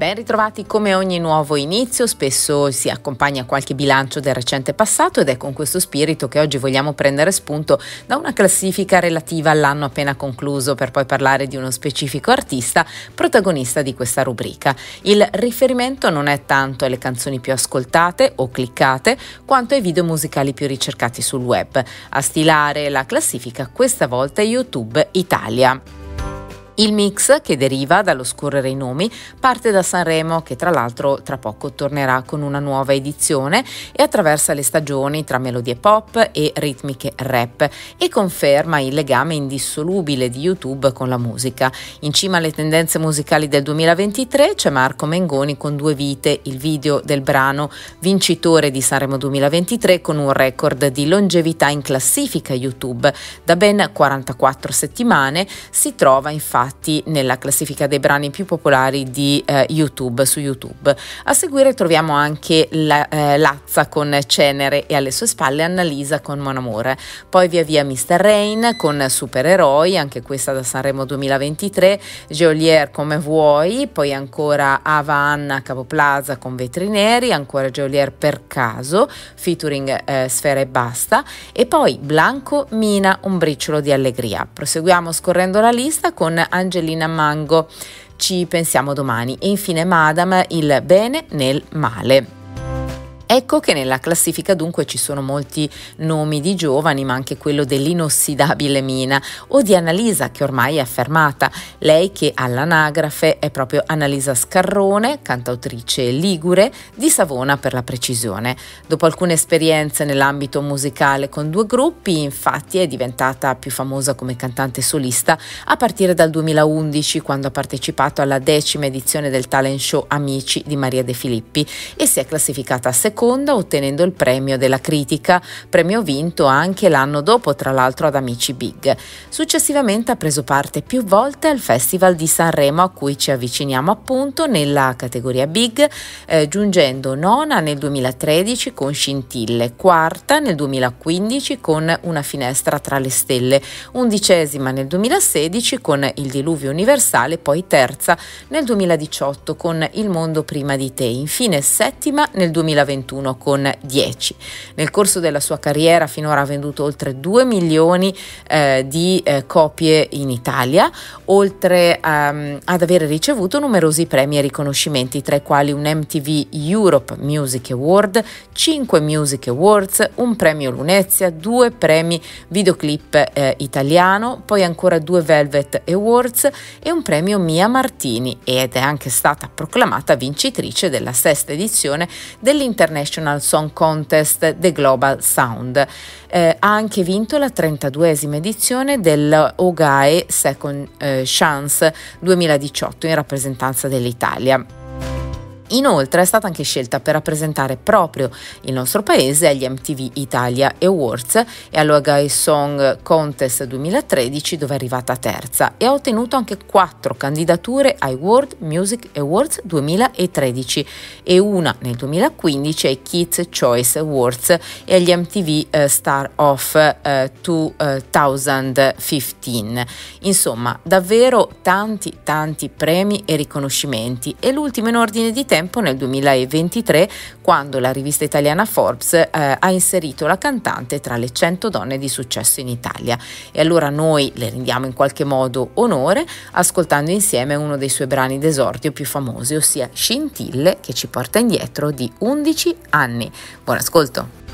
Ben ritrovati come ogni nuovo inizio, spesso si accompagna qualche bilancio del recente passato ed è con questo spirito che oggi vogliamo prendere spunto da una classifica relativa all'anno appena concluso per poi parlare di uno specifico artista protagonista di questa rubrica. Il riferimento non è tanto alle canzoni più ascoltate o cliccate quanto ai video musicali più ricercati sul web. A stilare la classifica questa volta è YouTube Italia. Il mix, che deriva dallo scorrere i nomi, parte da Sanremo, che tra l'altro tra poco tornerà con una nuova edizione, e attraversa le stagioni tra melodie pop e ritmiche rap, e conferma il legame indissolubile di YouTube con la musica. In cima alle tendenze musicali del 2023 c'è Marco Mengoni con Due Vite, il video del brano vincitore di Sanremo 2023 con un record di longevità in classifica YouTube. Da ben 44 settimane si trova infatti infatti nella classifica dei brani più popolari di eh, YouTube su YouTube. A seguire troviamo anche la, eh, Lazza con Cenere e alle sue spalle Annalisa con Mon Amore. Poi via via Mr. Rain con Supereroi, anche questa da Sanremo 2023, Geolier come vuoi, poi ancora Ava Anna Capoplaza con Vetrineri, ancora Geolier per caso, featuring eh, Sfera e Basta e poi Blanco Mina un briciolo di allegria. Proseguiamo scorrendo la lista con Angelina Mango. Ci pensiamo domani. E infine Madame, il bene nel male. Ecco che nella classifica dunque ci sono molti nomi di giovani, ma anche quello dell'inossidabile Mina o di Annalisa che ormai è affermata, lei che all'anagrafe è proprio Annalisa Scarrone, cantautrice ligure di Savona per la precisione. Dopo alcune esperienze nell'ambito musicale con due gruppi, infatti è diventata più famosa come cantante solista a partire dal 2011 quando ha partecipato alla decima edizione del talent show Amici di Maria De Filippi e si è classificata seconda seconda ottenendo il premio della critica, premio vinto anche l'anno dopo tra l'altro ad Amici Big. Successivamente ha preso parte più volte al Festival di Sanremo a cui ci avviciniamo appunto nella categoria Big, eh, giungendo nona nel 2013 con Scintille, quarta nel 2015 con Una finestra tra le stelle, undicesima nel 2016 con Il diluvio universale, poi terza nel 2018 con Il mondo prima di te, infine settima nel 2021 con 10. Nel corso della sua carriera finora ha venduto oltre 2 milioni eh, di eh, copie in Italia, oltre um, ad aver ricevuto numerosi premi e riconoscimenti, tra i quali un MTV Europe Music Award, 5 Music Awards, un premio Lunezia, due premi videoclip eh, italiano, poi ancora due Velvet Awards e un premio Mia Martini ed è anche stata proclamata vincitrice della sesta edizione dell'Internet International Song Contest The Global Sound. Eh, ha anche vinto la 32esima edizione dell'OGAE Second eh, Chance 2018 in rappresentanza dell'Italia. Inoltre è stata anche scelta per rappresentare proprio il nostro paese agli MTV Italia Awards e allo all'Ogai Song Contest 2013 dove è arrivata terza e ha ottenuto anche quattro candidature ai World Music Awards 2013 e una nel 2015 ai Kids Choice Awards e agli MTV eh, Star of 2015. Eh, Insomma, davvero tanti tanti premi e riconoscimenti e l'ultimo in ordine di tempo tempo nel 2023 quando la rivista italiana Forbes eh, ha inserito la cantante tra le 100 donne di successo in Italia. E allora noi le rendiamo in qualche modo onore ascoltando insieme uno dei suoi brani d'esordio più famosi, ossia Scintille che ci porta indietro di 11 anni. Buon ascolto!